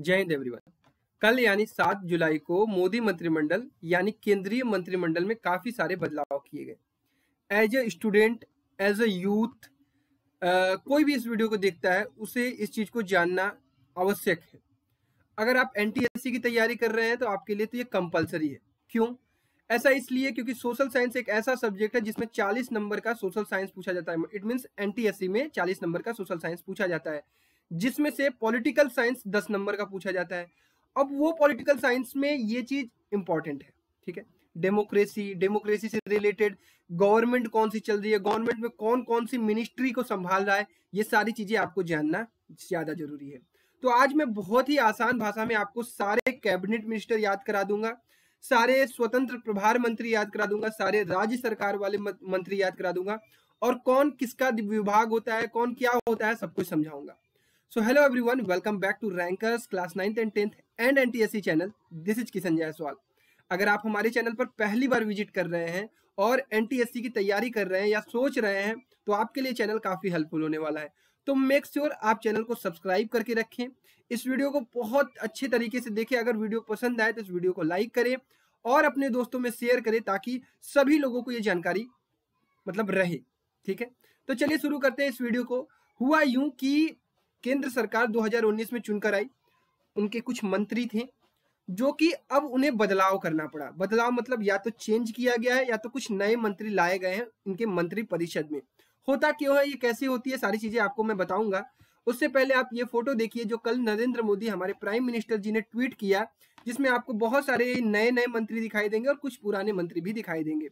जय हिंद एवरीवन कल यानी सात जुलाई को मोदी मंत्रिमंडल यानी केंद्रीय मंत्रिमंडल में काफी सारे बदलाव किए गए as a student as a youth कोई भी इस वीडियो को देखता है उसे इस चीज को जानना आवश्यक है अगर आप एन की तैयारी कर रहे हैं तो आपके लिए तो ये कंपलसरी है क्यों ऐसा इसलिए क्योंकि सोशल साइंस एक ऐसा सब्जेक्ट है जिसमें 40 नंबर का सोशल साइंस पूछा जाता है इट मीन्स एन में 40 नंबर का सोशल साइंस पूछा जाता है जिसमें से पॉलिटिकल साइंस दस नंबर का पूछा जाता है अब वो पॉलिटिकल साइंस में ये चीज़ इंपॉर्टेंट है ठीक है डेमोक्रेसी डेमोक्रेसी से रिलेटेड गवर्नमेंट कौन सी चल रही है गवर्नमेंट में कौन कौन सी मिनिस्ट्री को संभाल रहा है ये सारी चीज़ें आपको जानना ज़्यादा जरूरी है तो आज मैं बहुत ही आसान भाषा में आपको सारे कैबिनेट मिनिस्टर याद करा दूंगा सारे स्वतंत्र प्रभार मंत्री याद करा दूंगा सारे राज्य सरकार वाले मंत्री याद करा दूंगा और कौन किसका विभाग होता है कौन क्या होता है सब कुछ समझाऊंगा welcome back to Rankers class ninth and tenth and N T S C channel this is Kishan Jaiswal अगर आप हमारे चैनल पर पहली बार विजिट कर रहे हैं और एनटीएससी की तैयारी कर रहे हैं या सोच रहे हैं तो आपके लिए चैनल काफी हेल्पफुल होने वाला है तो मेक श्योर sure आप चैनल को सब्सक्राइब करके रखें इस वीडियो को बहुत अच्छे तरीके से देखें अगर वीडियो पसंद आए तो इस वीडियो को लाइक करें और अपने दोस्तों में शेयर करें ताकि सभी लोगों को ये जानकारी मतलब रहे ठीक है तो चलिए शुरू करते हैं इस वीडियो को हुआ यूं कि केंद्र सरकार 2019 में चुनकर आई उनके कुछ मंत्री थे जो कि अब उन्हें बदलाव करना पड़ा बदलाव मतलब या तो चेंज किया गया है या तो कुछ नए मंत्री लाए गए हैं इनके मंत्री परिषद में होता क्यों है ये कैसे होती है सारी चीजें आपको मैं बताऊंगा उससे पहले आप ये फोटो देखिए जो कल नरेंद्र मोदी हमारे प्राइम मिनिस्टर जी ने ट्वीट किया जिसमें आपको बहुत सारे नए नए मंत्री दिखाई देंगे और कुछ पुराने मंत्री भी दिखाई देंगे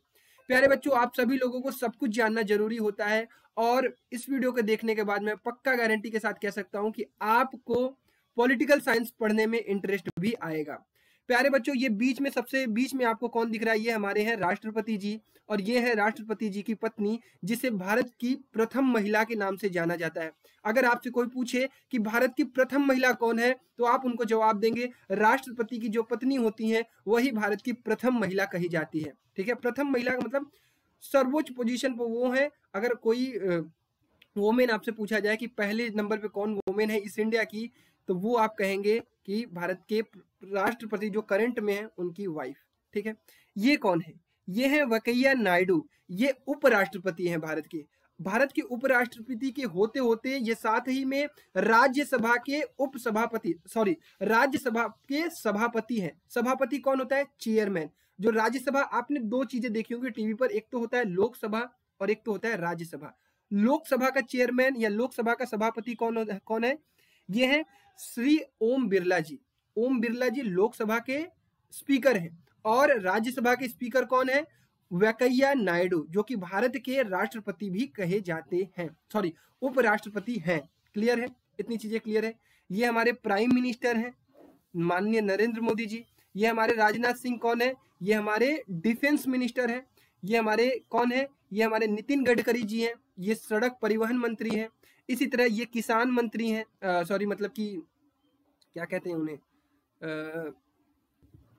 प्यारे बच्चों आप सभी लोगों को सब कुछ जानना जरूरी होता है और इस वीडियो को देखने के बाद मैं पक्का गारंटी के साथ कह सकता हूं कि आपको पॉलिटिकल साइंस पढ़ने में इंटरेस्ट भी आएगा प्यारे बच्चों ये बीच में सबसे बीच में आपको कौन दिख रहा है ये हमारे हैं राष्ट्रपति जी और ये है राष्ट्रपति जी की पत्नी जिसे भारत की प्रथम महिला के नाम से जाना जाता है अगर आपसे कोई पूछे कि भारत की प्रथम महिला कौन है तो आप उनको जवाब देंगे राष्ट्रपति की जो पत्नी होती है वही भारत की प्रथम महिला कही जाती है ठीक है प्रथम महिला का मतलब सर्वोच्च पोजीशन पर वो है अगर कोई वोमेन आपसे पूछा जाए कि पहले नंबर पे कौन वोमेन है इस इंडिया की तो वो आप कहेंगे कि भारत के राष्ट्रपति जो करंट में है उनकी वाइफ ठीक है ये कौन है ये है वकैया नायडू ये उपराष्ट्रपति हैं भारत के भारत के उपराष्ट्रपति के होते होते ये साथ ही में राज्यसभा के उपसभापति सॉरी राज्यसभा के सभापति हैं सभापति कौन होता है चेयरमैन जो राज्यसभा आपने दो चीजें देखी होंगी टीवी पर एक तो होता है लोकसभा और एक तो होता है राज्यसभा लोकसभा का चेयरमैन या लोकसभा का सभापति कौन कौन है ये है श्री ओम बिरला जी ओम बिरला जी लोकसभा के स्पीकर हैं और राज्यसभा के स्पीकर कौन है वेंकैया नायडू जो कि भारत के राष्ट्रपति भी कहे जाते हैं सॉरी उपराष्ट्रपति हैं क्लियर है इतनी चीजें क्लियर है ये हमारे प्राइम मिनिस्टर हैं माननीय नरेंद्र मोदी जी ये हमारे राजनाथ सिंह कौन है ये हमारे डिफेंस मिनिस्टर है ये हमारे कौन है ये हमारे नितिन गडकरी जी हैं ये सड़क परिवहन मंत्री हैं इसी तरह ये किसान मंत्री हैं सॉरी मतलब कि क्या कहते हैं उन्हें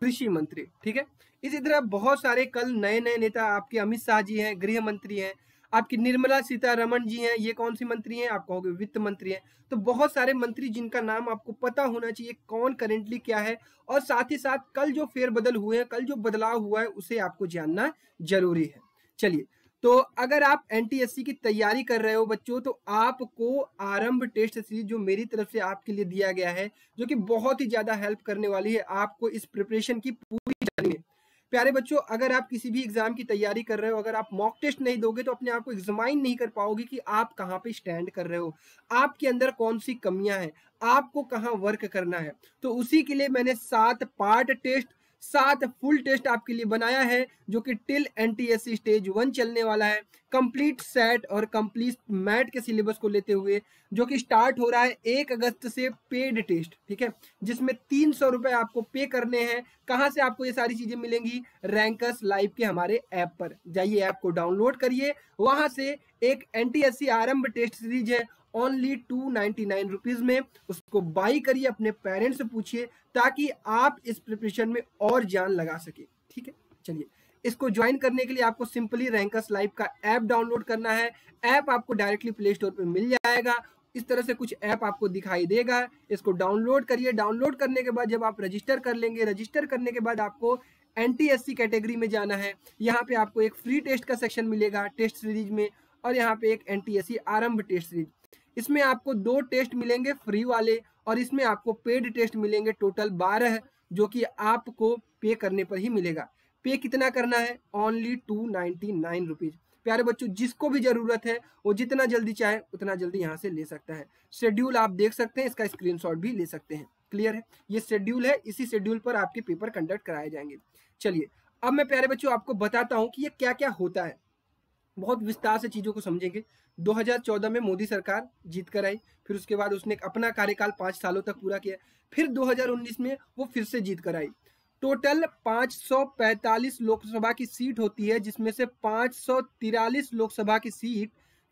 कृषि मंत्री ठीक है इसी तरह बहुत सारे कल नए नए नेता आपके अमित शाह जी हैं गृह मंत्री हैं आपकी निर्मला सीतारमण जी हैं ये कौन सी मंत्री हैं आप कहोगे वित्त मंत्री हैं तो बहुत सारे मंत्री जिनका नाम आपको पता होना चाहिए कौन करेंटली क्या है और साथ ही साथ कल जो फेरबदल हुए हैं कल जो बदलाव हुआ है उसे आपको जानना जरूरी है चलिए तो अगर आप एन की तैयारी कर रहे हो बच्चों तो आपको आरंभ टेस्ट सीरीज जो मेरी तरफ से आपके लिए दिया गया है जो कि बहुत ही ज्यादा हेल्प करने वाली है आपको इस प्रिपरेशन की पूरी जानकारी प्यारे बच्चों अगर आप किसी भी एग्जाम की तैयारी कर रहे हो अगर आप मॉक टेस्ट नहीं दोगे तो अपने आप को एग्जामाइन नहीं कर पाओगे कि आप कहाँ पे स्टैंड कर रहे हो आपके अंदर कौन सी कमियां हैं आपको कहाँ वर्क करना है तो उसी के लिए मैंने सात पार्ट टेस्ट सात फुल टेस्ट आपके लिए बनाया है जो कि टिल एनटीएससी स्टेज वन चलने वाला है कंप्लीट सेट और कंप्लीट मैट के सिलेबस को लेते हुए जो कि स्टार्ट हो रहा है एक अगस्त से पेड टेस्ट ठीक है जिसमें तीन सौ रुपये आपको पे करने हैं कहां से आपको ये सारी चीज़ें मिलेंगी रैंकस लाइव के हमारे ऐप पर जाइए ऐप को डाउनलोड करिए वहाँ से एक एन टी टेस्ट सीरीज है only two ninety nine rupees में उसको बाई करिए अपने पेरेंट्स से पूछिए ताकि आप इस प्रिपरेशन में और जान लगा सके ठीक है चलिए इसको ज्वाइन करने के लिए आपको सिंपली रैंकस लाइव का ऐप डाउनलोड करना है ऐप आपको डायरेक्टली प्ले स्टोर पर मिल जाएगा इस तरह से कुछ ऐप आपको दिखाई देगा इसको डाउनलोड करिए डाउनलोड करने के बाद जब आप रजिस्टर कर लेंगे रजिस्टर करने के बाद आपको एन कैटेगरी में जाना है यहाँ पे आपको एक फ्री टेस्ट का सेक्शन मिलेगा टेस्ट सीरीज में और यहाँ पे एक एन आरंभ टेस्ट सीरीज इसमें आपको दो टेस्ट मिलेंगे फ्री वाले और इसमें आपको पेड टेस्ट मिलेंगे टोटल बारह जो कि आपको पे करने पर ही मिलेगा पे कितना करना है only two ninety nine rupees प्यारे बच्चों जिसको भी जरूरत है वो जितना जल्दी चाहे उतना जल्दी यहाँ से ले सकता है शेड्यूल आप देख सकते हैं इसका स्क्रीनशॉट भी ले सकते हैं क्लियर है ये शेड्यूल है इसी शेड्यूल पर आपके पेपर कंडक्ट कराए जाएंगे चलिए अब मैं प्यारे बच्चों आपको बताता हूँ कि ये क्या क्या होता है बहुत विस्तार से चीज़ों को समझेंगे 2014 में मोदी सरकार जीत कर आई फिर उसके बाद उसने अपना कार्यकाल पाँच सालों तक पूरा किया फिर 2019 में वो फिर से जीत कर आई टोटल 545 लोकसभा की सीट होती है जिसमें से पाँच लोकसभा की सीट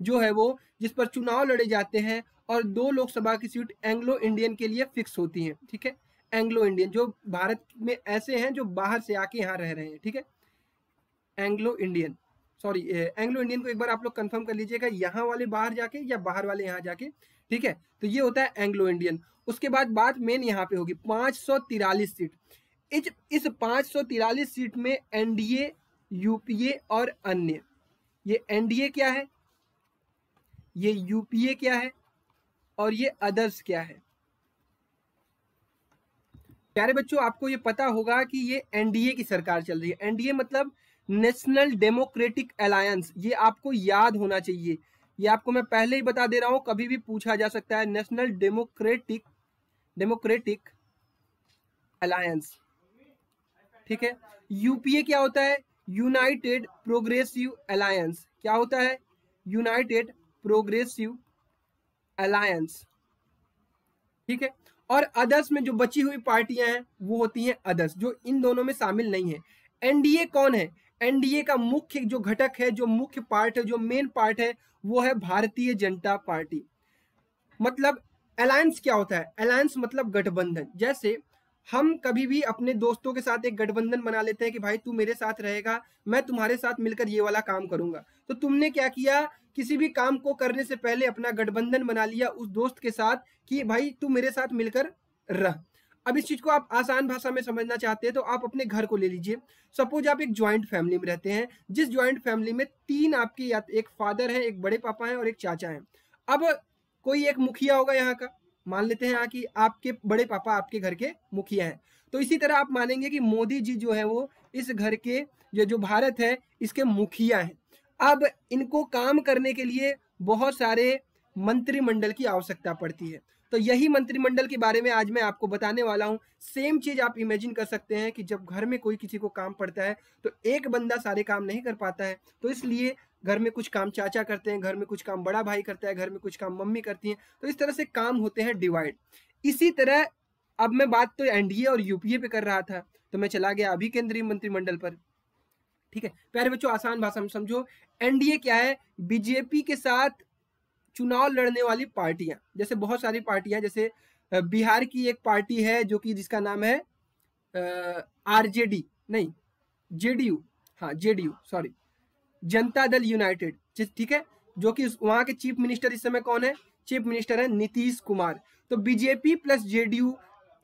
जो है वो जिस पर चुनाव लड़े जाते हैं और दो लोकसभा की सीट एंग्लो इंडियन के लिए फिक्स होती हैं ठीक है एंग्लो इंडियन जो भारत में ऐसे हैं जो बाहर से आके यहाँ रह रहे हैं ठीक है Anglo Indian sorry Anglo Indian को एक बार आप लोग कंफर्म कर लीजिएगा यहाँ वाले बाहर जाके या बाहर वाले यहाँ जाके ठीक है तो ये होता है एंग्लो इंडियन उसके बाद बात मेन यहाँ पे होगी तिरालीस सीट इस इस तिरालीस सीट में एनडीए यूपीए और अन्य ये एनडीए क्या है ये यूपीए क्या है और ये अदर्स क्या है प्यारे बच्चों आपको ये पता होगा कि ये एनडीए की सरकार चल रही है एनडीए मतलब नेशनल डेमोक्रेटिक अलायंस ये आपको याद होना चाहिए ये आपको मैं पहले ही बता दे रहा हूं कभी भी पूछा जा सकता है नेशनल डेमोक्रेटिक डेमोक्रेटिक अलायंस ठीक है यूपीए क्या होता है यूनाइटेड प्रोग्रेसिव अलायंस क्या होता है यूनाइटेड प्रोग्रेसिव अलायंस ठीक है और अदर्स में जो बची हुई पार्टियां हैं वो होती हैं अदर्स जो इन दोनों में शामिल नहीं है एनडीए कौन है एनडीए का मुख्य जो घटक है जो मुख्य पार्ट है जो मेन पार्ट है वो है भारतीय जनता पार्टी मतलब अलायंस क्या होता है अलायंस मतलब गठबंधन जैसे हम कभी भी अपने दोस्तों के साथ एक गठबंधन बना लेते हैं कि भाई तू मेरे साथ रहेगा मैं तुम्हारे साथ मिलकर ये वाला काम करूंगा तो तुमने क्या किया किसी भी काम को करने से पहले अपना गठबंधन बना लिया उस दोस्त के साथ कि भाई तू मेरे साथ मिलकर रह अब इस चीज को आप आसान भाषा में समझना चाहते हैं तो आप अपने घर को ले लीजिए सपोज आप एक ज्वाइंट फैमिली में रहते हैं जिस ज्वाइंट फैमिली में तीन आपके या तो एक फादर है एक बड़े पापा है और एक चाचा है अब कोई एक मुखिया होगा यहाँ का मान लेते हैं यहाँ की आपके बड़े पापा आपके घर के मुखिया हैं तो इसी तरह आप मानेंगे कि मोदी जी जो है वो इस घर के ये जो भारत है इसके मुखिया हैं अब इनको काम करने के लिए बहुत सारे मंत्रिमंडल की आवश्यकता पड़ती है तो यही मंत्रिमंडल के बारे में आज मैं आपको बताने वाला हूँ सेम चीज़ आप इमेजिन कर सकते हैं कि जब घर में कोई किसी को काम पड़ता है तो एक बंदा सारे काम नहीं कर पाता है तो इसलिए घर में कुछ काम चाचा करते हैं घर में कुछ काम बड़ा भाई करता है घर में कुछ काम मम्मी करती हैं तो इस तरह से काम होते हैं डिवाइड इसी तरह अब मैं बात तो एनडीए और यूपीए पे कर रहा था तो मैं चला गया अभी केंद्रीय मंत्रिमंडल पर ठीक है प्यारे बच्चों आसान भाषा में समझो एनडीए क्या है बीजेपी के साथ चुनाव लड़ने वाली पार्टियां जैसे बहुत सारी पार्टियां जैसे बिहार की एक पार्टी है जो कि जिसका नाम है आरजेडी नहीं जेडीयू हाँ जेडीयू सॉरी जनता दल यूनाइटेड ठीक है जो कि वहाँ के चीफ मिनिस्टर इस समय कौन है चीफ मिनिस्टर है नीतीश कुमार तो बीजेपी प्लस जेडीयू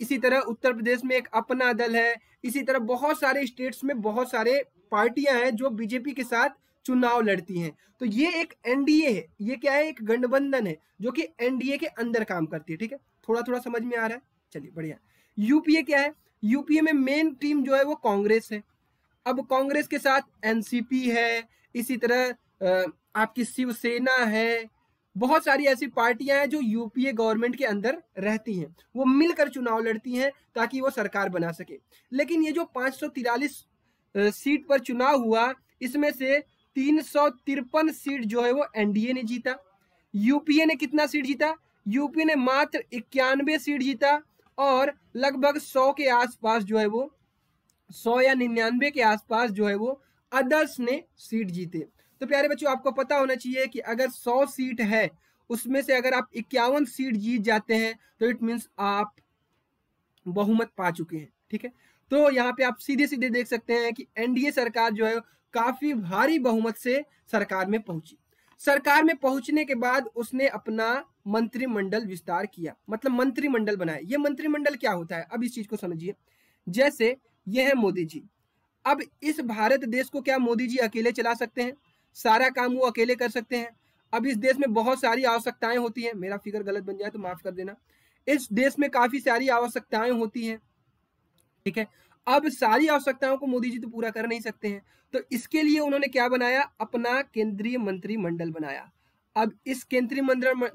इसी तरह उत्तर प्रदेश में एक अपना दल है इसी तरह बहुत सारे स्टेट्स में बहुत सारे पार्टियां हैं जो बीजेपी के साथ चुनाव लड़ती हैं तो ये एक एनडीए है ये क्या है एक गठबंधन है जो कि एनडीए के अंदर काम करती है ठीक है थोड़ा थोड़ा समझ में आ रहा है चलिए बढ़िया यूपीए क्या है यूपीए में मेन टीम जो है वो कांग्रेस है अब कांग्रेस के साथ एनसीपी है इसी तरह आपकी शिवसेना है बहुत सारी ऐसी पार्टियां हैं जो यूपीए गवर्नमेंट के अंदर रहती हैं वो मिलकर चुनाव लड़ती हैं ताकि वो सरकार बना सके लेकिन ये जो पाँच सीट पर चुनाव हुआ इसमें से तीन सौ तिरपन सीट जो है वो एनडीए ने जीता यूपीए ने कितना सीट जीता यूपी ने मात्र इक्यानवे सीट जीता और लगभग सौ के आसपास जो है वो सौ या निन्यानवे के आसपास जो है वो अदर्स ने सीट जीते तो प्यारे बच्चों आपको पता होना चाहिए कि अगर सौ सीट है उसमें से अगर आप इक्यावन सीट जीत जाते हैं तो इट मीन्स आप बहुमत पा चुके हैं ठीक है तो यहाँ पे आप सीधे सीधे देख सकते हैं कि एनडीए सरकार जो है काफी भारी बहुमत से सरकार में पहुंची सरकार में पहुंचने के बाद उसने अपना मंत्रिमंडल विस्तार किया मतलब मंत्रिमंडल बनाया ये मंत्रिमंडल क्या होता है अब इस चीज को समझिए जैसे ये है मोदी जी अब इस भारत देश को क्या मोदी जी अकेले चला सकते हैं सारा काम वो अकेले कर सकते हैं अब इस देश में बहुत सारी आवश्यकताएं होती हैं मेरा फिगर गलत बन जाए तो माफ कर देना इस देश में काफी सारी आवश्यकताएं होती हैं ठीक है अब सारी आवश्यकताओं को मोदी जी तो पूरा कर नहीं सकते हैं तो इसके लिए उन्होंने क्या बनाया अपना केंद्रीय मंत्रिमंडल बनाया अब इस केंद्रीय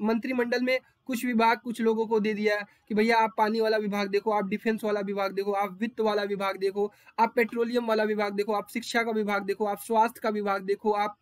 मंत्रिमंडल में कुछ विभाग कुछ लोगों को दे दिया कि भैया आप पानी वाला विभाग देखो आप डिफेंस वाला विभाग देखो आप वित्त वाला विभाग देखो आप पेट्रोलियम वाला विभाग देखो आप शिक्षा का विभाग देखो आप स्वास्थ्य का विभाग देखो आप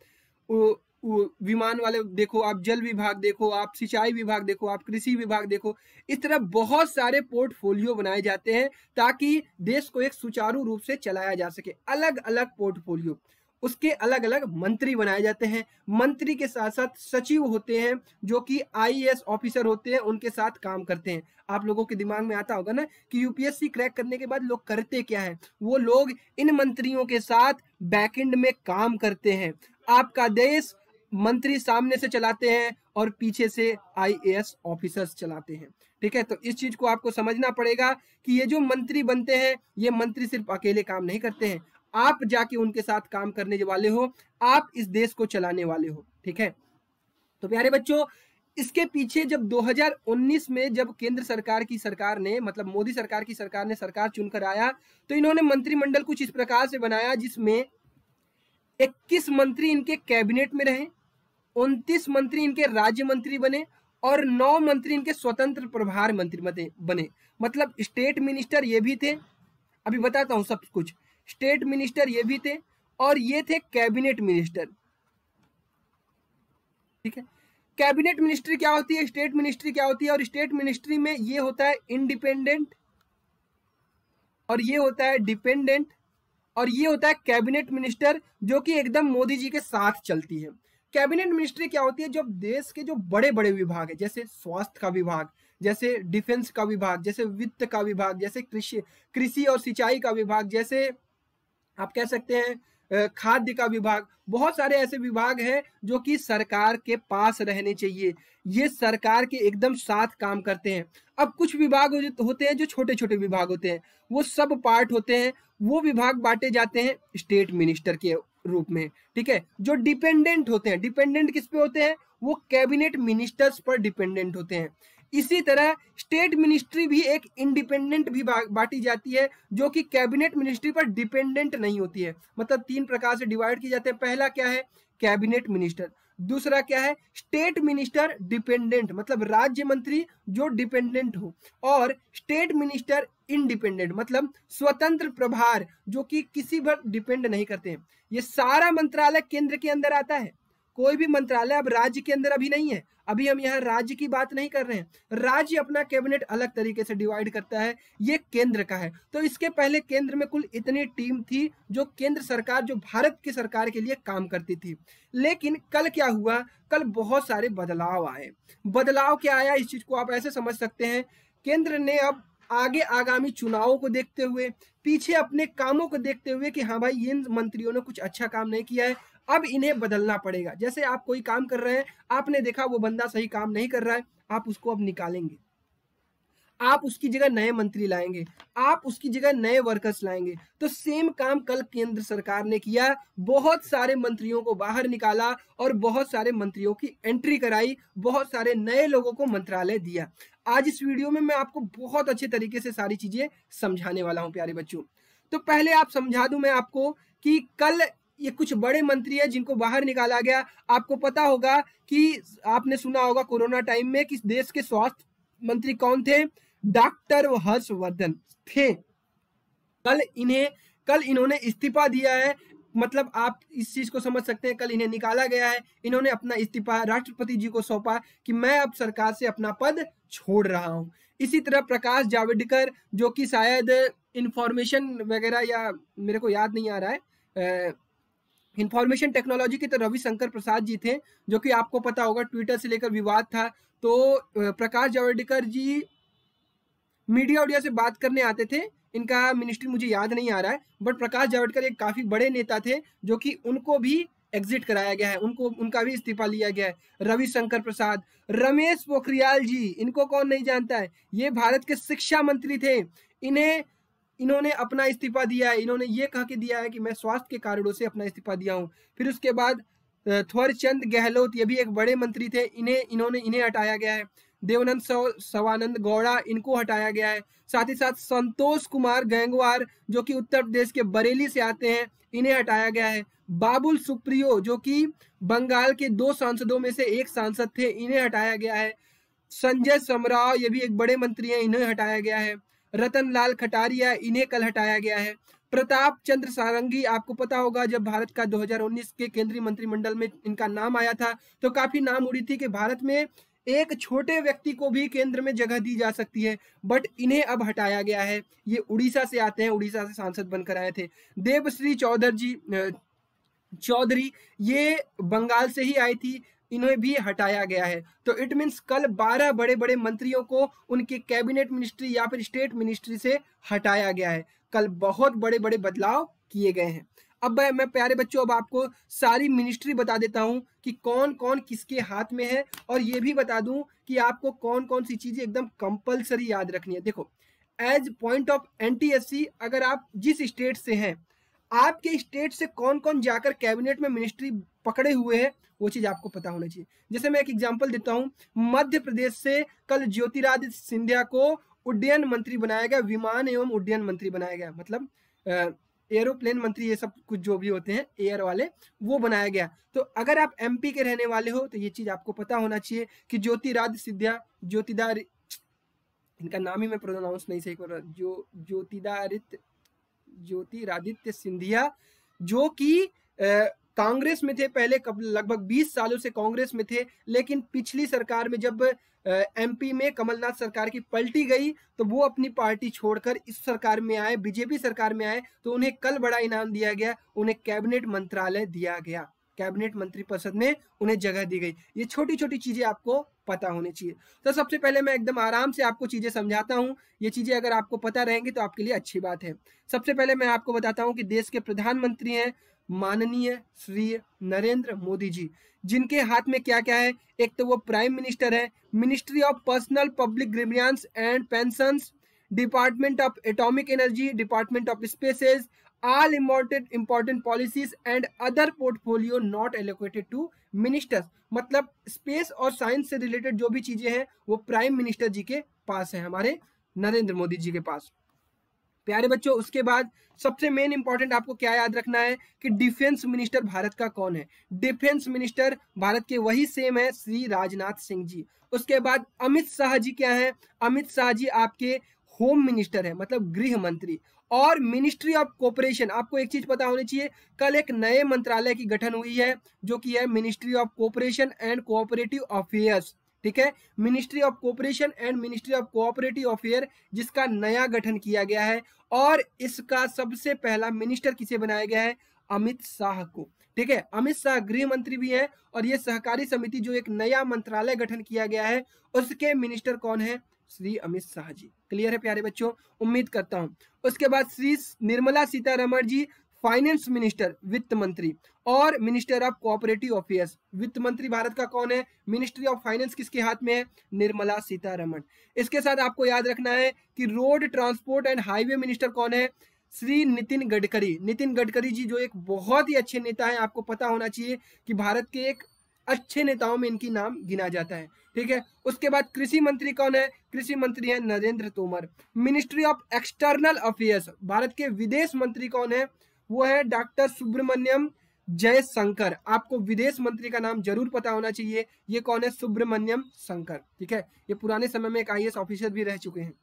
विमान वाले देखो आप जल विभाग देखो आप सिंचाई विभाग देखो आप कृषि विभाग देखो इस तरह बहुत सारे पोर्टफोलियो बनाए जाते हैं ताकि देश को एक सुचारू रूप से चलाया जा सके अलग अलग पोर्टफोलियो उसके अलग अलग मंत्री बनाए जाते हैं मंत्री के साथ साथ सचिव होते हैं जो कि आईएएस ऑफिसर होते हैं उनके साथ काम करते हैं आप लोगों के दिमाग में आता होगा ना कि यूपीएससी क्रैक करने के बाद लोग करते क्या है वो लोग इन मंत्रियों के साथ बैकेंड में काम करते हैं आपका देश मंत्री सामने से चलाते हैं और पीछे से आईएएस ऑफिसर्स चलाते हैं ठीक है तो इस चीज को आपको समझना पड़ेगा कि ये जो मंत्री बनते हैं ये मंत्री सिर्फ अकेले काम नहीं करते हैं आप जाके उनके साथ काम करने वाले हो आप इस देश को चलाने वाले हो ठीक है तो प्यारे बच्चों इसके पीछे जब 2019 में जब केंद्र सरकार की सरकार ने मतलब मोदी सरकार की सरकार ने सरकार चुनकर आया तो इन्होंने मंत्रिमंडल कुछ इस प्रकार से बनाया जिसमें 21 मंत्री इनके कैबिनेट में रहे उनतीस मंत्री इनके राज्य मंत्री बने और नौ मंत्री इनके स्वतंत्र प्रभार मंत्री बने मतलब स्टेट मिनिस्टर ये भी थे अभी बताता हूँ सब कुछ स्टेट मिनिस्टर ये भी थे और ये थे कैबिनेट मिनिस्टर ठीक है कैबिनेट मिनिस्ट्री क्या होती है स्टेट मिनिस्ट्री क्या होती है और स्टेट मिनिस्ट्री में ये होता है इंडिपेंडेंट और ये होता है डिपेंडेंट और ये होता है कैबिनेट मिनिस्टर जो कि एकदम मोदी जी के साथ चलती है कैबिनेट मिनिस्ट्री क्या होती है जो देश के जो बड़े बड़े विभाग है जैसे स्वास्थ्य का विभाग जैसे डिफेंस का विभाग जैसे वित्त का विभाग जैसे कृषि कृषि और सिंचाई का विभाग जैसे आप कह सकते हैं खाद्य का विभाग बहुत सारे ऐसे विभाग हैं जो कि सरकार के पास रहने चाहिए ये सरकार के एकदम साथ काम करते हैं अब कुछ विभाग होते हैं जो छोटे छोटे विभाग होते हैं वो सब पार्ट होते हैं वो विभाग बांटे जाते हैं स्टेट मिनिस्टर के रूप में ठीक है जो डिपेंडेंट होते हैं डिपेंडेंट किस पे होते हैं वो कैबिनेट मिनिस्टर्स पर डिपेंडेंट होते हैं इसी तरह स्टेट मिनिस्ट्री भी एक इंडिपेंडेंट भी बांटी जाती है जो कि कैबिनेट मिनिस्ट्री पर डिपेंडेंट नहीं होती है मतलब तीन प्रकार से डिवाइड किए जाते हैं पहला क्या है कैबिनेट मिनिस्टर दूसरा क्या है स्टेट मिनिस्टर डिपेंडेंट मतलब राज्य मंत्री जो डिपेंडेंट हो और स्टेट मिनिस्टर इंडिपेंडेंट मतलब स्वतंत्र प्रभार जो कि किसी पर डिपेंड नहीं करते हैं ये सारा मंत्रालय केंद्र के अंदर आता है कोई भी मंत्रालय अब राज्य के अंदर अभी नहीं है अभी हम यहाँ राज्य की बात नहीं कर रहे हैं राज्य अपना कैबिनेट अलग तरीके से डिवाइड करता है ये केंद्र का है तो इसके पहले केंद्र में कुल इतनी टीम थी जो केंद्र सरकार जो भारत की सरकार के लिए काम करती थी लेकिन कल क्या हुआ कल बहुत सारे बदलाव आए बदलाव क्या आया इस चीज को आप ऐसे समझ सकते हैं केंद्र ने अब आगे आगामी चुनावों को देखते हुए पीछे अपने कामों को देखते हुए कि हाँ भाई इन मंत्रियों ने कुछ अच्छा काम नहीं किया है अब इन्हें बदलना पड़ेगा जैसे आप कोई काम कर रहे हैं आपने देखा वो बंदा सही काम नहीं कर रहा है आप उसको अब निकालेंगे आप उसकी जगह नए मंत्री लाएंगे आप उसकी जगह नए वर्कर्स लाएंगे तो सेम काम कल केंद्र सरकार ने किया बहुत सारे मंत्रियों को बाहर निकाला और बहुत सारे मंत्रियों की एंट्री कराई बहुत सारे नए लोगों को मंत्रालय दिया आज इस वीडियो में मैं आपको बहुत अच्छे तरीके से सारी चीजें समझाने वाला हूं प्यारे बच्चों तो पहले आप समझा दू मैं आपको कि कल ये कुछ बड़े मंत्री हैं जिनको बाहर निकाला गया आपको पता होगा कि आपने सुना होगा कोरोना टाइम में किस देश के स्वास्थ्य मंत्री कौन थे डॉक्टर हर्षवर्धन थे कल इन्हें कल इन्होंने इस्तीफा दिया है मतलब आप इस चीज को समझ सकते हैं कल इन्हें निकाला गया है इन्होंने अपना इस्तीफा राष्ट्रपति जी को सौंपा कि मैं अब सरकार से अपना पद छोड़ रहा हूं इसी तरह प्रकाश जावड़ेकर जो कि शायद इंफॉर्मेशन वगैरह या मेरे को याद नहीं आ रहा है इन्फॉर्मेशन टेक्नोलॉजी के तो रविशंकर प्रसाद जी थे जो कि आपको पता होगा ट्विटर से लेकर विवाद था तो प्रकाश जावड़ेकर जी मीडिया उडिया से बात करने आते थे इनका मिनिस्ट्री मुझे याद नहीं आ रहा है बट प्रकाश जावड़ेकर एक काफ़ी बड़े नेता थे जो कि उनको भी एग्जिट कराया गया है उनको उनका भी इस्तीफा लिया गया है रविशंकर प्रसाद रमेश पोखरियाल जी इनको कौन नहीं जानता है ये भारत के शिक्षा मंत्री थे इन्हें इन्होंने अपना इस्तीफा दिया है इन्होंने ये कह के दिया है कि मैं स्वास्थ्य के कारणों से अपना इस्तीफा दिया हूँ फिर उसके बाद थवर चंद गहलोत ये भी एक बड़े मंत्री थे इन्हें इन्होंने इन्हें हटाया गया है देवनंद सव, सवानंद गौड़ा इनको हटाया गया है साथ ही साथ संतोष कुमार गैंगवार जो कि उत्तर प्रदेश के बरेली से आते हैं इन्हें हटाया गया है बाबुल सुप्रियो जो कि बंगाल के दो सांसदों में से एक सांसद थे इन्हें हटाया गया है संजय समराव ये भी एक बड़े मंत्री हैं इन्हें हटाया गया है रतन लाल खटारिया इन्हें कल हटाया गया है प्रताप चंद्र सारंगी आपको पता होगा जब भारत का 2019 के केंद्रीय मंत्रिमंडल में इनका नाम आया था तो काफी नाम उड़ी थी कि भारत में एक छोटे व्यक्ति को भी केंद्र में जगह दी जा सकती है बट इन्हें अब हटाया गया है ये उड़ीसा से आते हैं उड़ीसा से सांसद बनकर आए थे देवश्री चौधरी जी चौधरी ये बंगाल से ही आई थी इन्हें भी हटाया गया है तो इट मीन्स कल 12 बड़े बड़े मंत्रियों को उनके कैबिनेट मिनिस्ट्री या फिर स्टेट मिनिस्ट्री से हटाया गया है कल बहुत बड़े बड़े बदलाव किए गए हैं अब मैं प्यारे बच्चों अब आपको सारी मिनिस्ट्री बता देता हूँ कि कौन कौन किसके हाथ में है और ये भी बता दूँ कि आपको कौन कौन सी चीजें एकदम कंपलसरी याद रखनी है देखो एज पॉइंट ऑफ एन अगर आप जिस स्टेट से हैं आपके स्टेट से कौन कौन जाकर कैबिनेट में मिनिस्ट्री पकड़े हुए हैं वो चीज़ आपको पता होना चाहिए जैसे मैं एक एग्जाम्पल देता हूँ मध्य प्रदेश से कल ज्योतिरादित्य सिंधिया को उड्डयन मंत्री बनाया गया विमान एवं उड्डयन मंत्री बनाया गया मतलब एरोप्लेन मंत्री ये सब कुछ जो भी होते हैं एयर वाले वो बनाया गया तो अगर आप एमपी के रहने वाले हो तो ये चीज़ आपको पता होना चाहिए कि ज्योतिरादित्य सिंधिया ज्योतिदार इनका नाम ही मैं प्रोनाउंस नहीं सही कर रहा जो ज्योतिदारित ज्योतिरादित्य सिंधिया जो कि कांग्रेस में थे पहले लगभग 20 सालों से कांग्रेस में थे लेकिन पिछली सरकार में जब एमपी में कमलनाथ सरकार की पलटी गई तो वो अपनी पार्टी छोड़कर इस सरकार में आए बीजेपी सरकार में आए तो उन्हें कल बड़ा इनाम दिया गया उन्हें कैबिनेट मंत्रालय दिया गया कैबिनेट मंत्री परिषद में उन्हें जगह दी गई ये छोटी छोटी चीजें आपको पता होनी चाहिए तो सबसे पहले मैं एकदम आराम से आपको चीजें समझाता हूँ ये चीजें अगर आपको पता रहेंगी तो आपके लिए अच्छी बात है सबसे पहले मैं आपको बताता हूँ कि देश के प्रधानमंत्री हैं माननीय श्री नरेंद्र मोदी जी जिनके हाथ में क्या क्या है एक तो वो प्राइम मिनिस्टर है ministry of personnel public grievances and pension department of atomic energy department of spaces all important important policies and other portfolio not allocated to ministers मतलब स्पेस और साइंस से रिलेटेड जो भी चीजें हैं वो प्राइम मिनिस्टर जी के पास है हमारे नरेंद्र मोदी जी के पास प्यारे बच्चों उसके बाद सबसे मेन इंपॉर्टेंट आपको क्या याद रखना है कि डिफेंस मिनिस्टर भारत का कौन है डिफेंस मिनिस्टर भारत के वही सेम है श्री राजनाथ सिंह जी उसके बाद अमित शाह जी क्या है अमित शाह जी आपके होम मिनिस्टर है मतलब गृह मंत्री और मिनिस्ट्री ऑफ कॉपरेशन आपको एक चीज पता होनी चाहिए कल एक नए मंत्रालय की गठन हुई है जो कि है ministry of cooperation and cooperative affairs ठीक है ministry of cooperation and ministry of cooperative affair जिसका नया गठन किया गया है और इसका सबसे पहला मिनिस्टर किसे बनाया गया है अमित शाह को ठीक है अमित शाह गृह मंत्री भी हैं और ये सहकारी समिति जो एक नया मंत्रालय गठन किया गया है उसके मिनिस्टर कौन है श्री अमित शाह जी क्लियर है प्यारे बच्चों उम्मीद करता हूं उसके बाद श्री निर्मला सीतारमण जी फाइनेंस मिनिस्टर वित्त मंत्री और मिनिस्टर ऑफ कोऑपरेटिव अफेयर्स वित्त मंत्री भारत का कौन है मिनिस्ट्री ऑफ फाइनेंस किसके हाथ में है निर्मला सीतारमण इसके साथ आपको याद रखना है कि road transport and highway minister कौन है श्री नितिन गडकरी नितिन गडकरी जी जो एक बहुत ही अच्छे नेता है आपको पता होना चाहिए कि भारत के एक अच्छे नेताओं में इनकी नाम गिना जाता है ठीक है उसके बाद कृषि मंत्री कौन है कृषि मंत्री है Narendra Tomar ministry of external affairs Bharat के विदेश मंत्री कौन है वो है डॉक्टर सुब्रमण्यम जयशंकर आपको विदेश मंत्री का नाम जरूर पता होना चाहिए ये कौन है सुब्रमण्यम शंकर ठीक है ये पुराने समय में एक आई ऑफिसर भी रह चुके हैं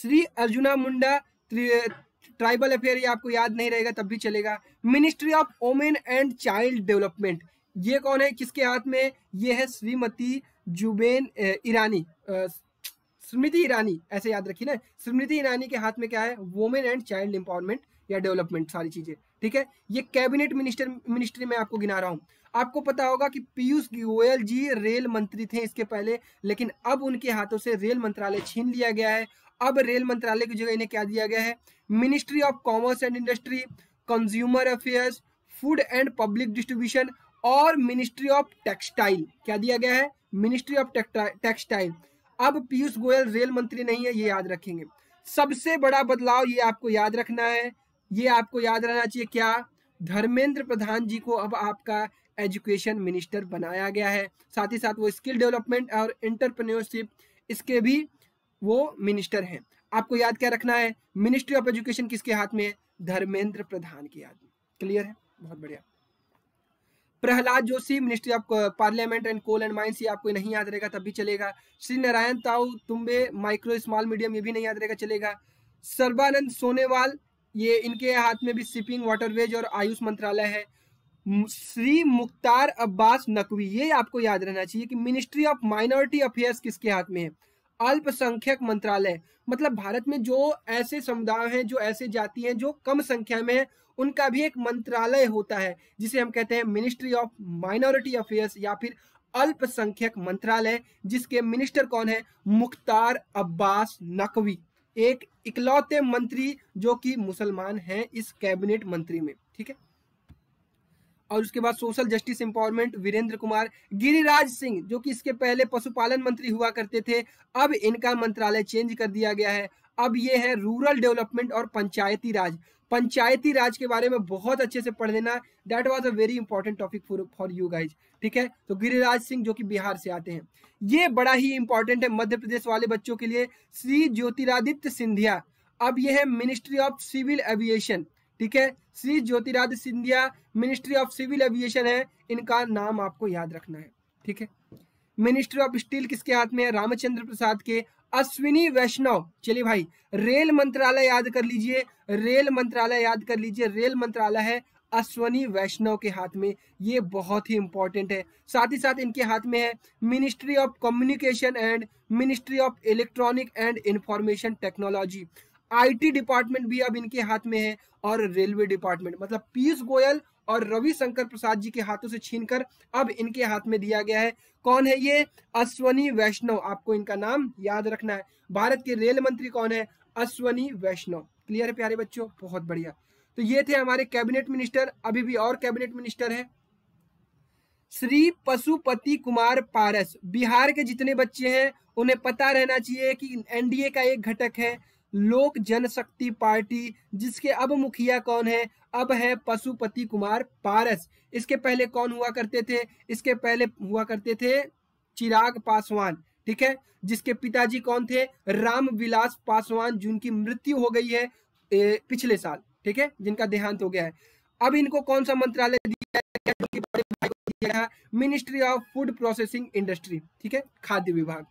श्री अर्जुना मुंडा ट्राइबल अफेयर ये आपको याद नहीं रहेगा तब भी चलेगा ministry of women and child development ये कौन है किसके हाथ में ये है श्रीमती जुबेन ईरानी स्मृति ईरानी ऐसे याद रखिए ना स्मृति ईरानी के हाथ में क्या है वोमेन एंड चाइल्ड एम्पावरमेंट या डेवलपमेंट सारी चीजें ठीक है ये कैबिनेट मिनिस्टर मिनिस्ट्री में आपको गिना रहा हूं आपको पता होगा कि पीयूष गोयल जी रेल मंत्री थे इसके पहले लेकिन अब उनके हाथों से रेल मंत्रालय छीन लिया गया है अब रेल मंत्रालय की जगह इन्हें क्या दिया गया है ministry of commerce and industry consumer affairs food and public distribution और मिनिस्ट्री ऑफ टेक्सटाइल क्या दिया गया है मिनिस्ट्री ऑफ टेक्सटाइल अब पीयूष गोयल रेल मंत्री नहीं है ये याद रखेंगे सबसे बड़ा बदलाव ये आपको याद रखना है ये आपको याद रहना चाहिए क्या धर्मेंद्र प्रधान जी को अब आपका एजुकेशन मिनिस्टर बनाया गया है साथ ही साथ वो स्किल डेवलपमेंट और इंटरप्रेन्योरशिप इसके भी वो मिनिस्टर हैं आपको याद क्या रखना है मिनिस्ट्री ऑफ एजुकेशन किसके हाथ में है धर्मेंद्र प्रधान के हाथ में क्लियर है बहुत बढ़िया Prahlad Joshi ministry of parliament and coal and mines ये आपको नहीं याद रहेगा तब भी चलेगा श्री नारायण ताऊ तुम्बे माइक्रो स्मॉल मीडियम ये भी नहीं याद रहेगा चलेगा सर्वानंद सोनेवाल ये इनके हाथ में भी शिपिंग वाटरवेज और आयुष मंत्रालय है श्री मुख्तार अब्बास नकवी ये आपको याद रहना चाहिए कि मिनिस्ट्री ऑफ माइनॉरिटी अफेयर्स किसके हाथ में है अल्पसंख्यक मंत्रालय मतलब भारत में जो ऐसे समुदाय हैं जो ऐसे जाति हैं जो कम संख्या में हैं उनका भी एक मंत्रालय होता है जिसे हम कहते हैं मिनिस्ट्री ऑफ माइनॉरिटी अफेयर्स या फिर अल्पसंख्यक मंत्रालय जिसके मिनिस्टर कौन है मुख्तार अब्बास नकवी एक इकलौते मंत्री जो कि मुसलमान हैं इस कैबिनेट मंत्री में ठीक है और उसके बाद social justice empowerment Virendra Kumar Giriraj Singh जो कि इसके पहले पशुपालन मंत्री हुआ करते थे अब इनका मंत्रालय चेंज कर दिया गया है अब ये है रूरल डेवलपमेंट और पंचायती राज पंचायती राज के बारे में बहुत अच्छे से पढ़ लेना that was a very important topic for for you guys ठीक है तो गिरिराज सिंह जो कि बिहार से आते हैं ये बड़ा ही इंपॉर्टेंट है मध्य प्रदेश वाले बच्चों के लिए श्री ज्योतिरादित्य सिंधिया अब ये है मिनिस्ट्री ऑफ सिविल एविएशन ठीक है Shri Jyotiraditya Scindia ministry of civil aviation है इनका नाम आपको याद रखना है ठीक है मिनिस्ट्री ऑफ स्टील किसके हाथ में है रामचंद्र प्रसाद के अश्विनी वैष्णव चलिए भाई रेल मंत्रालय याद कर लीजिए रेल मंत्रालय याद कर लीजिए रेल मंत्रालय है अश्वनी वैष्णव के हाथ में ये बहुत ही इंपॉर्टेंट है साथ ही साथ इनके हाथ में है ministry of communication and ministry of electronic and information technology IT department भी अब इनके हाथ में है और रेलवे डिपार्टमेंट मतलब पीयूष गोयल और रविशंकर प्रसाद जी के हाथों से छीनकर अब इनके हाथ में दिया गया है कौन है ये अश्वनी वैष्णव आपको इनका नाम याद रखना है भारत के रेल मंत्री कौन है अश्वनी वैष्णव क्लियर है प्यारे बच्चों बहुत बढ़िया तो ये थे हमारे कैबिनेट मिनिस्टर अभी भी और कैबिनेट मिनिस्टर है श्री पशुपति कुमार पारस बिहार के जितने बच्चे हैं उन्हें पता रहना चाहिए कि एनडीए का एक घटक है लोक जनशक्ति पार्टी जिसके अब मुखिया कौन है अब है पशुपति कुमार पारस इसके पहले कौन हुआ करते थे इसके पहले हुआ करते थे चिराग पासवान ठीक है जिसके पिताजी कौन थे रामविलास पासवान जिनकी मृत्यु हो गई है ए, पिछले साल ठीक है जिनका देहांत हो गया है अब इनको कौन सा मंत्रालय दिया गया ministry of food processing industry ठीक है खाद्य विभाग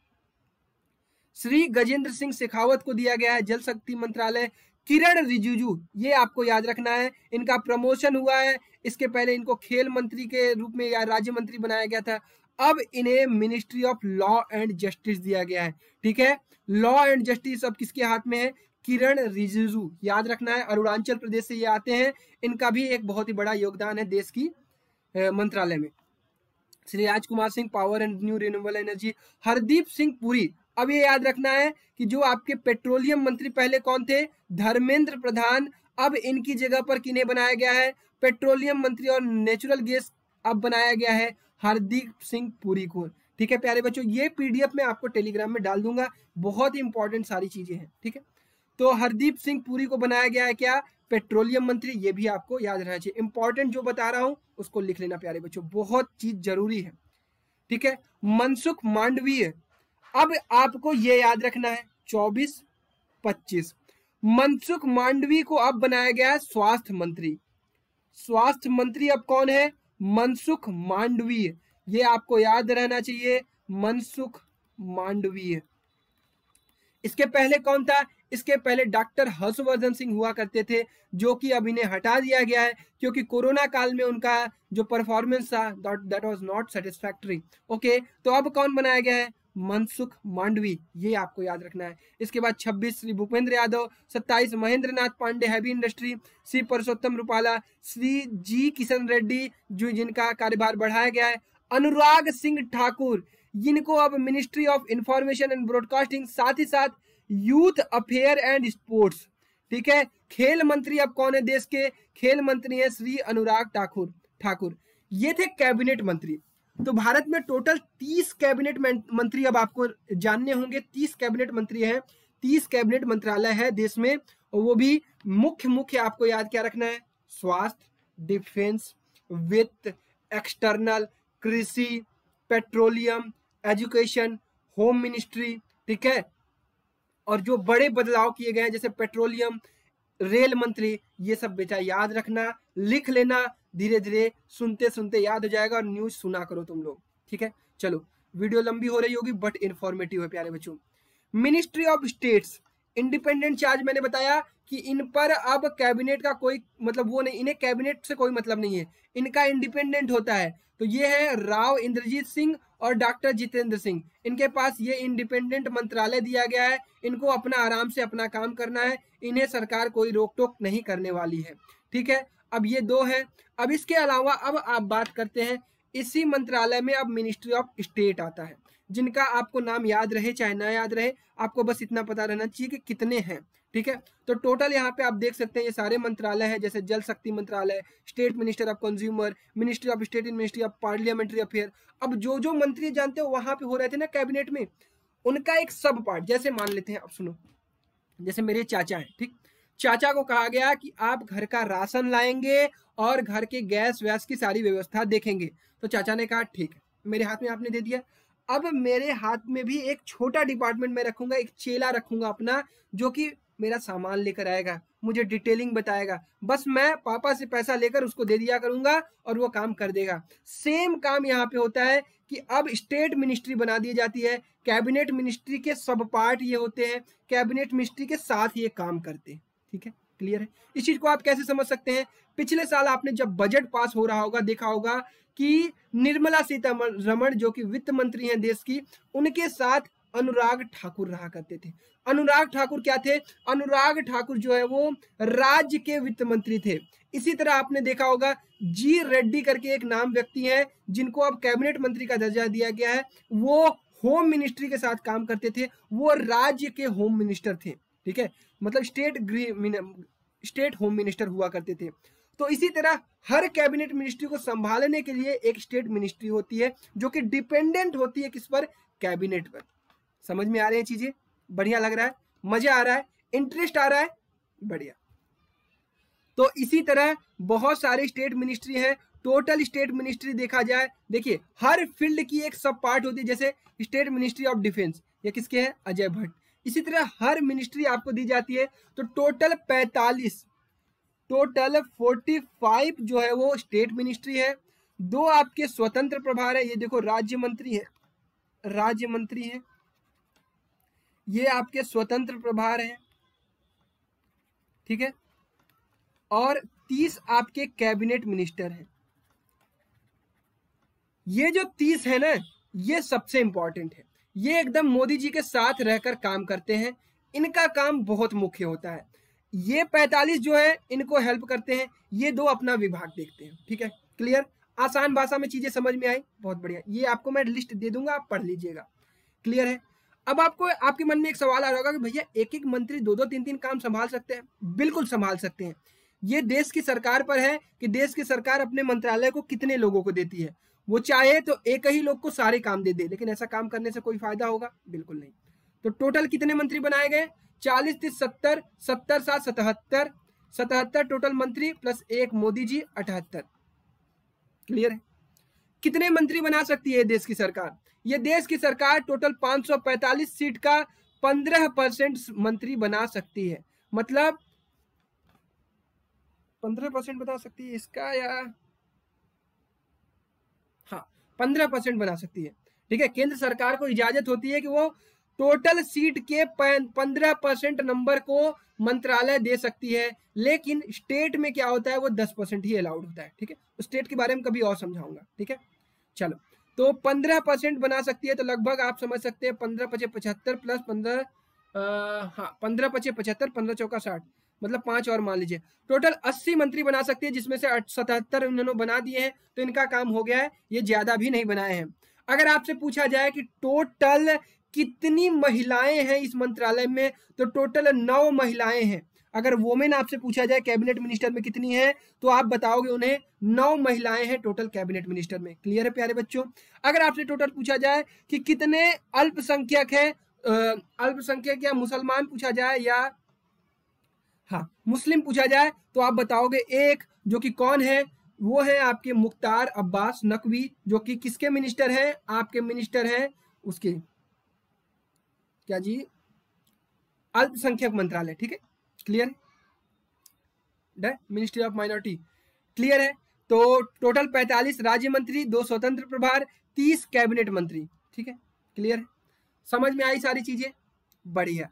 श्री गजेंद्र सिंह शेखावत को दिया गया है जल शक्ति मंत्रालय किरण रिजिजू ये आपको याद रखना है इनका प्रमोशन हुआ है इसके पहले इनको खेल मंत्री के रूप में या राज्य मंत्री बनाया गया था अब इन्हें ministry of law and justice दिया गया है ठीक है लॉ एंड जस्टिस अब किसके हाथ में है किरण रिजिजू याद रखना है अरुणाचल प्रदेश से ये आते हैं इनका भी एक बहुत ही बड़ा योगदान है देश की मंत्रालय में Shri Rajkumar Singh power and new renewable energy Hardeep Singh Puri अब ये याद रखना है कि जो आपके पेट्रोलियम मंत्री पहले कौन थे धर्मेंद्र प्रधान अब इनकी जगह पर किन्हें बनाया गया है पेट्रोलियम मंत्री और नेचुरल गैस अब बनाया गया है हरदीप सिंह पुरी को ठीक है प्यारे बच्चों ये पीडीएफ मैं आपको टेलीग्राम में डाल दूंगा बहुत ही इंपॉर्टेंट सारी चीजें हैं ठीक है तो हरदीप सिंह पुरी को बनाया गया है क्या पेट्रोलियम मंत्री ये भी आपको याद रहना चाहिए इंपॉर्टेंट जो बता रहा हूं उसको लिख लेना प्यारे बच्चों बहुत चीज जरूरी है ठीक है मनसुख मांडवीय अब आपको ये याद रखना है चौबीस पच्चीस मनसुख मांडवी को अब बनाया गया है स्वास्थ्य मंत्री स्वास्थ्य मंत्री अब कौन है मनसुख मांडवी ये आपको याद रहना चाहिए मनसुख मांडवी इसके पहले कौन था इसके पहले डॉक्टर हर्षवर्धन सिंह हुआ करते थे जो कि अब इन्हें हटा दिया गया है क्योंकि कोरोना काल में उनका जो परफॉर्मेंस था that was not satisfactory okay तो अब कौन बनाया गया है मनसुख मांडवी ये आपको याद रखना है इसके बाद 26 श्री भूपेंद्र यादव 27 महेंद्र नाथ पांडे हैवी इंडस्ट्री श्री परसोत्तम रूपाला श्री जी किशन रेड्डी जो जिनका कार्यभार बढ़ाया गया है अनुराग सिंह ठाकुर जिनको अब ministry of information and broadcasting साथ ही साथ यूथ अफेयर एंड स्पोर्ट्स ठीक है खेल मंत्री अब कौन है देश के खेल मंत्री है श्री अनुराग ठाकुर ठाकुर ये थे कैबिनेट मंत्री तो भारत में टोटल तीस कैबिनेट मंत्री अब आपको जानने होंगे तीस कैबिनेट मंत्री हैं तीस कैबिनेट मंत्रालय है देश में और वो भी मुख्य मुख्य आपको याद क्या रखना है स्वास्थ्य डिफेंस वित्त एक्सटर्नल कृषि पेट्रोलियम एजुकेशन होम मिनिस्ट्री ठीक है और जो बड़े बदलाव किए गए हैं जैसे पेट्रोलियम रेल मंत्री ये सब बेटा याद रखना लिख लेना धीरे धीरे सुनते सुनते याद हो जाएगा और न्यूज सुना करो तुम लोग ठीक है चलो वीडियो लंबी हो रही होगी बट इन्फॉर्मेटिव है प्यारे बच्चों ministry of states independent charge मैंने बताया कि इन पर अब कैबिनेट का कोई मतलब वो नहीं इन्हें कैबिनेट से कोई मतलब नहीं है इनका इंडिपेंडेंट होता है तो ये है राव इंद्रजीत सिंह और डॉक्टर जितेंद्र सिंह इनके पास ये इंडिपेंडेंट मंत्रालय दिया गया है इनको अपना आराम से अपना काम करना है इन्हें सरकार कोई रोक टोक नहीं करने वाली है ठीक है अब ये दो है अब इसके अलावा अब आप बात करते हैं इसी मंत्रालय में अब मिनिस्ट्री ऑफ स्टेट आता है जिनका आपको नाम याद रहे चाहे ना याद रहे आपको बस इतना पता रहना चाहिए कि कितने हैं ठीक है तो टोटल यहाँ पे आप देख सकते हैं ये सारे मंत्रालय है जैसे जल शक्ति मंत्रालय state minister of consumer ministry of state in ministry of parliamentary affair अब जो जो मंत्री जानते हो वहां पे हो रहे थे ना कैबिनेट में उनका एक सब पार्ट जैसे मान लेते हैं आप सुनो जैसे मेरे चाचा है ठीक चाचा को कहा गया कि आप घर का राशन लाएंगे और घर के गैस वैस की सारी व्यवस्था देखेंगे तो चाचा ने कहा ठीक है मेरे हाथ में आपने दे दिया अब मेरे हाथ में भी एक छोटा डिपार्टमेंट मैं रखूंगा एक चेला रखूंगा अपना जो कि मेरा सामान लेकर आएगा मुझे डिटेलिंग बताएगा बस मैं पापा से पैसा लेकर उसको दे दिया करूंगा और वो काम कर देगा सेम काम यहाँ पे होता है कि अब स्टेट मिनिस्ट्री बना दी जाती है कैबिनेट मिनिस्ट्री के सब पार्ट ये होते हैं कैबिनेट मिनिस्ट्री के साथ ये काम करते हैं ठीक है क्लियर है इस चीज को आप कैसे समझ सकते हैं पिछले साल आपने जब बजट पास हो रहा होगा देखा होगा कि निर्मला सीतारमण जो कि वित्त मंत्री हैं देश की उनके साथ अनुराग ठाकुर रहा करते थे अनुराग ठाकुर क्या थे अनुराग ठाकुर जो है वो राज्य के वित्त मंत्री थे इसी तरह आपने देखा होगा जी रेड्डी करके एक नाम व्यक्ति हैं जिनको अब कैबिनेट मंत्री का दर्जा दिया गया है वो होम मिनिस्ट्री के साथ काम करते थे वो राज्य के होम मिनिस्टर थे ठीक है मतलब स्टेट गृह स्टेट होम मिनिस्टर हुआ करते थे तो इसी तरह हर कैबिनेट मिनिस्ट्री को संभालने के लिए एक स्टेट मिनिस्ट्री होती है जो कि डिपेंडेंट होती है किस पर कैबिनेट पर समझ में आ रही है चीजें बढ़िया लग रहा है मजा आ रहा है इंटरेस्ट आ रहा है बढ़िया तो इसी तरह बहुत सारे स्टेट मिनिस्ट्री हैं टोटल स्टेट मिनिस्ट्री देखा जाए देखिए हर फील्ड की एक सब पार्ट होती है जैसे स्टेट मिनिस्ट्री ऑफ डिफेंस ये किसके हैं अजय भट्ट इसी तरह हर मिनिस्ट्री आपको दी जाती है तो टोटल पैतालीस टोटल फोर्टी फाइव जो है वो स्टेट मिनिस्ट्री है दो आपके स्वतंत्र प्रभार है ये देखो राज्य मंत्री है राज्य मंत्री है ये आपके स्वतंत्र प्रभार है ठीक है और तीस आपके कैबिनेट मिनिस्टर हैं ये जो तीस है ना ये सबसे इंपॉर्टेंट है ये एकदम मोदी जी के साथ रहकर काम करते हैं इनका काम बहुत मुख्य होता है ये 45 जो है इनको हेल्प करते हैं ये दो अपना विभाग देखते हैं ठीक है क्लियर आसान भाषा में चीजें समझ में आई बहुत बढ़िया ये आपको मैं लिस्ट दे दूंगा आप पढ़ लीजिएगा क्लियर है अब आपको आपके मन में एक सवाल आ रहा होगा कि भैया एक एक मंत्री दो दो तीन तीन काम संभाल सकते हैं बिल्कुल संभाल सकते हैं ये देश की सरकार पर है कि देश की सरकार अपने मंत्रालय को कितने लोगों को देती है वो चाहे तो एक ही लोग को सारे काम दे दे लेकिन ऐसा काम करने से कोई फायदा होगा बिल्कुल नहीं तो टोटल कितने मंत्री बनाए गए चालीस तीस सत्तर सत्तर सात सतहत्तर सतहत्तर टोटल मंत्री प्लस एक मोदी जी अठहत्तर क्लियर है कितने मंत्री बना सकती है देश की सरकार ये देश की सरकार टोटल 545 सीट का 15 परसेंट मंत्री बना सकती है मतलब 15 परसेंट बना सकती है इसका या पंद्रह परसेंट बना सकती है ठीक है केंद्र सरकार को इजाजत होती है कि वो टोटल सीट के पंद्रह परसेंट नंबर को मंत्रालय दे सकती है लेकिन स्टेट में क्या होता है वो दस परसेंट ही अलाउड होता है ठीक है स्टेट के बारे में कभी और समझाऊंगा ठीक है चलो तो पंद्रह परसेंट बना सकती है तो लगभग आप समझ सकते हैं पंद्रह पचे पचहत्तर प्लस पंद्रह हाँ पंद्रह पचे पचहत्तर पंद्रह चौका साठ मतलब पांच और मान लीजिए टोटल अस्सी मंत्री बना सकती है जिसमें से सतहत्तर उन्होंने बना दिए हैं तो इनका काम हो गया है ये ज्यादा भी नहीं बनाए हैं अगर आपसे पूछा जाए कि टोटल कितनी महिलाएं हैं इस मंत्रालय में तो टोटल नौ महिलाएं हैं अगर वोमेन आपसे पूछा जाए कैबिनेट मिनिस्टर में कितनी है तो आप बताओगे उन्हें नौ महिलाएं हैं टोटल कैबिनेट मिनिस्टर में क्लियर है प्यारे बच्चों अगर आपसे टोटल पूछा जाए कि कितने अल्पसंख्यक हैं अल्पसंख्यक या मुसलमान पूछा जाए या हाँ मुस्लिम पूछा जाए तो आप बताओगे एक जो कि कौन है वो है आपके मुख्तार अब्बास नकवी जो कि किसके मिनिस्टर हैं आपके मिनिस्टर हैं उसके क्या जी अल्पसंख्यक मंत्रालय ठीक है क्लियर है मिनिस्ट्री ऑफ माइनॉरिटी क्लियर है तो टोटल 45 राज्य मंत्री दो स्वतंत्र प्रभार 30 कैबिनेट मंत्री ठीक है क्लियर है समझ में आई सारी चीजें बढ़िया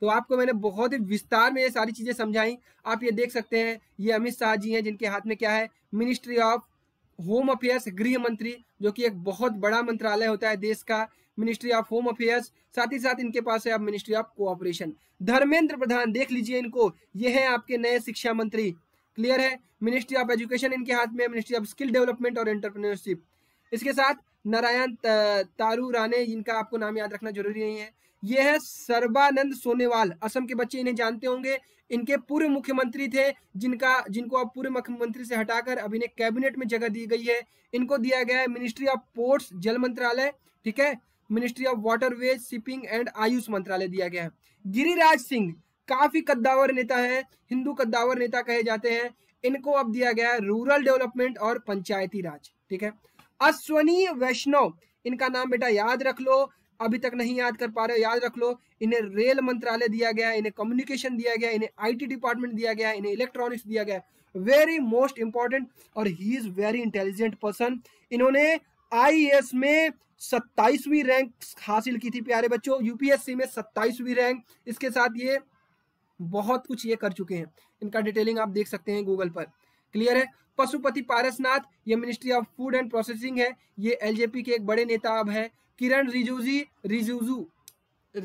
तो आपको मैंने बहुत ही विस्तार में ये सारी चीज़ें समझाई आप ये देख सकते हैं ये अमित शाह जी हैं जिनके हाथ में क्या है मिनिस्ट्री ऑफ होम अफेयर्स गृह मंत्री जो कि एक बहुत बड़ा मंत्रालय होता है देश का मिनिस्ट्री ऑफ होम अफेयर्स साथ ही साथ इनके पास है आप ministry of cooperation Dharmendra Pradhan देख लीजिए इनको ये है आपके नए शिक्षा मंत्री क्लियर है मिनिस्ट्री ऑफ एजुकेशन इनके हाथ में मिनिस्ट्री ऑफ स्किल डेवलपमेंट और एंटरप्रेन्योरशिप इसके साथ नारायण तारू राणे जिनका आपको नाम याद रखना जरूरी नहीं है ये है सर्बानंद सोनेवाल असम के बच्चे इन्हें जानते होंगे इनके पूर्व मुख्यमंत्री थे जिनका जिनको अब पूर्व मुख्यमंत्री से हटाकर अब इन्हें कैबिनेट में जगह दी गई है इनको दिया गया है मिनिस्ट्री ऑफ पोर्ट्स जल मंत्रालय ठीक है ministry of waterways shipping and Ayush मंत्रालय दिया गया है गिरिराज सिंह काफी कद्दावर नेता है हिंदू कद्दावर नेता कहे जाते हैं इनको अब दिया गया है रूरल डेवलपमेंट और पंचायती राज ठीक है अश्वनी वैष्णव इनका नाम बेटा याद रख लो अभी तक नहीं याद कर पा रहे हो याद रख लो इन्हें रेल मंत्रालय दिया गया इन्हें कम्युनिकेशन दिया गया इन्हें आईटी डिपार्टमेंट दिया गया इन्हें इलेक्ट्रॉनिक्स दिया गया वेरी मोस्ट इंपॉर्टेंट और he is very intelligent person इन्होंने आई में सत्ताईसवीं रैंक हासिल की थी प्यारे बच्चों यूपीएससी में सत्ताईसवीं रैंक इसके साथ ये बहुत कुछ ये कर चुके हैं इनका डिटेलिंग आप देख सकते हैं गूगल पर क्लियर है पशुपति पारसनाथ ये ministry of food and processing है ये एलजेपी के एक बड़े नेता अब है किरण रिजुजी रिजुजू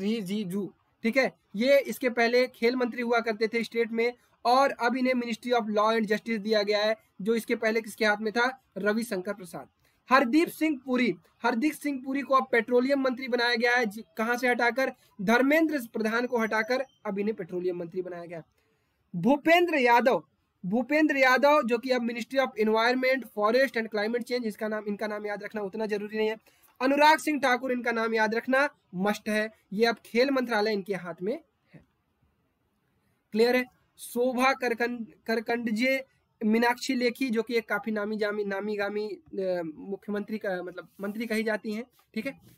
रिजिजू ठीक है ये इसके पहले खेल मंत्री हुआ करते थे स्टेट में और अब इन्हें ministry of law and justice दिया गया है जो इसके पहले किसके हाथ में था रविशंकर प्रसाद हरदीप सिंह पुरी हरदीप सिंह पुरी को अब पेट्रोलियम मंत्री बनाया गया है कहां से हटाकर धर्मेंद्र प्रधान को हटाकर अब इन्हें पेट्रोलियम मंत्री बनाया गया भूपेंद्र यादव भूपेंद्र यादव जो कि अब ministry of environment forest and climate change इसका नाम इनका नाम याद रखना उतना जरूरी नहीं है अनुराग सिंह ठाकुर इनका नाम याद रखना मस्ट है ये अब खेल मंत्रालय इनके हाथ में है क्लियर है शोभा करकंड करकंडजे मीनाक्षी लेखी जो कि एक काफी नामी जामी नामी गामी मुख्यमंत्री का मतलब मंत्री कही जाती हैं ठीक है थीके?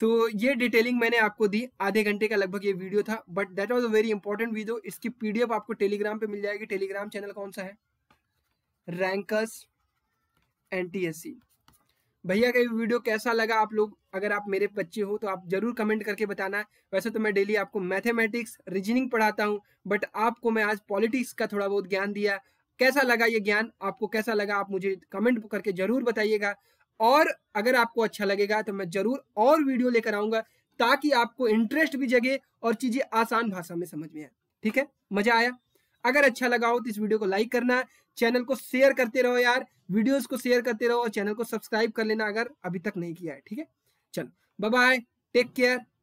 तो ये डिटेलिंग मैंने आपको दी आधे घंटे का लगभग ये वीडियो था but that was a very important video इसकी पीडीएफ आपको टेलीग्राम पे मिल जाएगी टेलीग्राम चैनल कौन सा है रैंकर्स एनटीएससी भैया का वीडियो कैसा लगा आप लोग अगर आप मेरे बच्चे हो तो आप जरूर कमेंट करके बताना वैसे तो मैं डेली आपको मैथमेटिक्स रीजनिंग पढ़ाता हूँ बट आपको मैं आज पॉलिटिक्स का थोड़ा बहुत ज्ञान दिया कैसा लगा ये ज्ञान आपको कैसा लगा आप मुझे कमेंट करके जरूर बताइएगा और अगर आपको अच्छा लगेगा तो मैं जरूर और वीडियो लेकर आऊंगा ताकि आपको इंटरेस्ट भी जगे और चीजें आसान भाषा में समझ में आए ठीक है मजा आया अगर अच्छा लगा हो तो इस वीडियो को लाइक करना चैनल को शेयर करते रहो यार वीडियोस को शेयर करते रहो और चैनल को सब्सक्राइब कर लेना अगर अभी तक नहीं किया है ठीक है चलो बाय टेक केयर